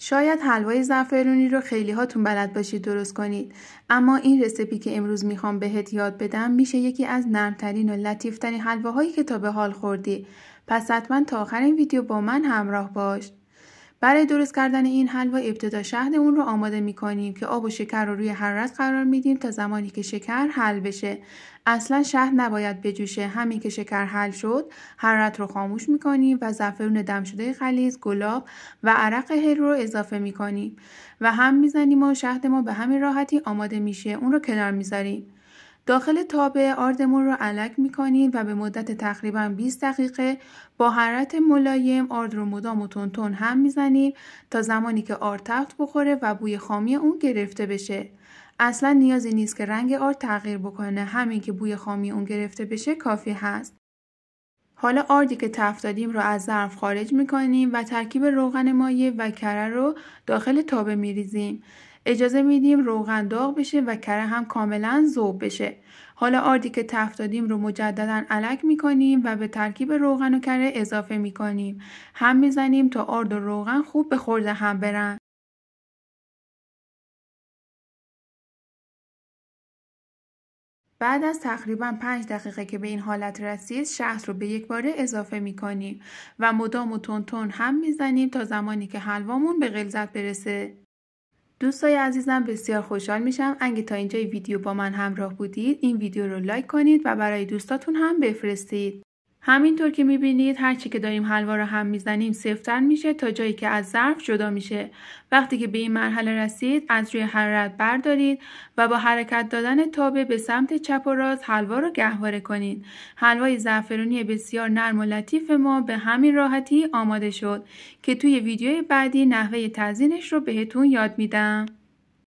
شاید حلوای زعفرونی رو خیلی هاتون بلد باشید درست کنید اما این رسیپی که امروز میخوام بهت یاد بدم میشه یکی از نرمترین و لطیفترین حلواهایی که تا به حال خوردی پس حتما تا آخر این ویدیو با من همراه باش برای درست کردن این حلوا ابتدا شهد اون رو آماده می کنیم که آب و شکر رو روی حرارت قرار میدیم تا زمانی که شکر حل بشه اصلا شهد نباید بجوشه همین که شکر حل شد حرارت رو خاموش می کنیم و زعفرون دم شده خلیز گلاب و عرق هل رو اضافه می کنیم و هم میزنیم و شهد ما به همین راحتی آماده میشه اون رو کنار میذاریم داخل تابه آردمون رو علک میکنید و به مدت تقریبا 20 دقیقه با حرارت ملایم آرد رو مدام و تون هم میزنیم تا زمانی که آرد تفت بخوره و بوی خامی اون گرفته بشه. اصلا نیازی نیست که رنگ آرد تغییر بکنه همین که بوی خامی اون گرفته بشه کافی هست. حالا آردی که تفت دادیم رو از ظرف خارج میکنیم و ترکیب روغن مایع و کره رو داخل تابه میریزیم. اجازه میدیم روغن داغ بشه و کره هم کاملا ذوب بشه. حالا آردی که تفت دادیم رو مجددا علک میکنیم و به ترکیب روغن و کره اضافه میکنیم. هم میزنیم تا آرد و روغن خوب به خورده هم برن. بعد از تقریبا 5 دقیقه که به این حالت رسید شهد رو به یک باره اضافه می کنیم و مدام و تون تون هم میزنیم تا زمانی که حلوامون به غلظت برسه. دوستای عزیزم بسیار خوشحال میشم اگه تا اینجای ویدیو با من همراه بودید این ویدیو رو لایک کنید و برای دوستاتون هم بفرستید. همینطور که میبینید هرچی که داریم حلوا رو هم میزنیم سفتر میشه تا جایی که از ظرف جدا میشه وقتی که به این مرحله رسید از روی حرارت بردارید و با حرکت دادن تابه به سمت چپ و راست حلوا رو گهواره کنید حلوای زعفرونی بسیار نرم و لطیف ما به همین راحتی آماده شد که توی ویدیوی بعدی نحوه تزیینش رو بهتون یاد میدم